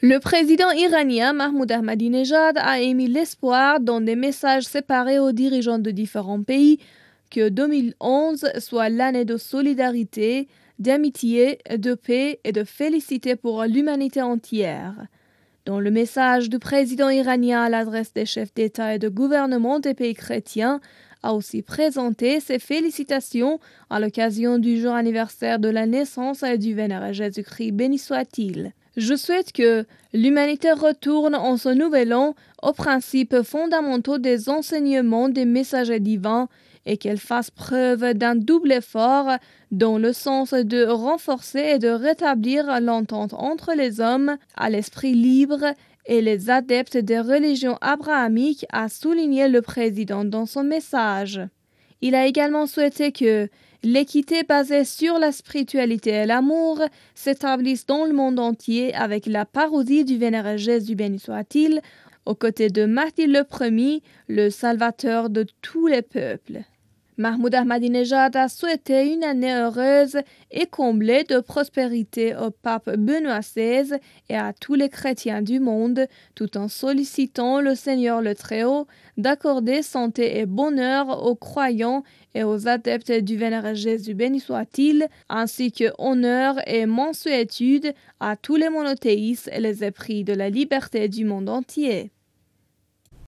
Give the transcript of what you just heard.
Le président iranien Mahmoud Ahmadinejad a émis l'espoir dans des messages séparés aux dirigeants de différents pays que 2011 soit l'année de solidarité, d'amitié, de paix et de félicité pour l'humanité entière. Dans le message du président iranien à l'adresse des chefs d'État et de gouvernement des pays chrétiens, a aussi présenté ses félicitations à l'occasion du jour anniversaire de la naissance du vénérable Jésus-Christ, béni soit-il. Je souhaite que l'humanité retourne en ce nouvel an aux principes fondamentaux des enseignements des messagers divins et qu'elle fasse preuve d'un double effort dans le sens de renforcer et de rétablir l'entente entre les hommes à l'esprit libre et les adeptes des religions abrahamiques, a souligné le président dans son message. Il a également souhaité que L'équité basée sur la spiritualité et l'amour s'établissent dans le monde entier avec la parodie du Vénéré Jésus béni soit-il, aux côtés de Matthieu le Premier, le Salvateur de tous les peuples. Mahmoud Ahmadinejad a souhaité une année heureuse et comblée de prospérité au pape Benoît XVI et à tous les chrétiens du monde, tout en sollicitant le Seigneur le Très-Haut d'accorder santé et bonheur aux croyants et aux adeptes du Vénéré Jésus béni soit-il, ainsi que honneur et mansuétude à tous les monothéistes et les épris de la liberté du monde entier.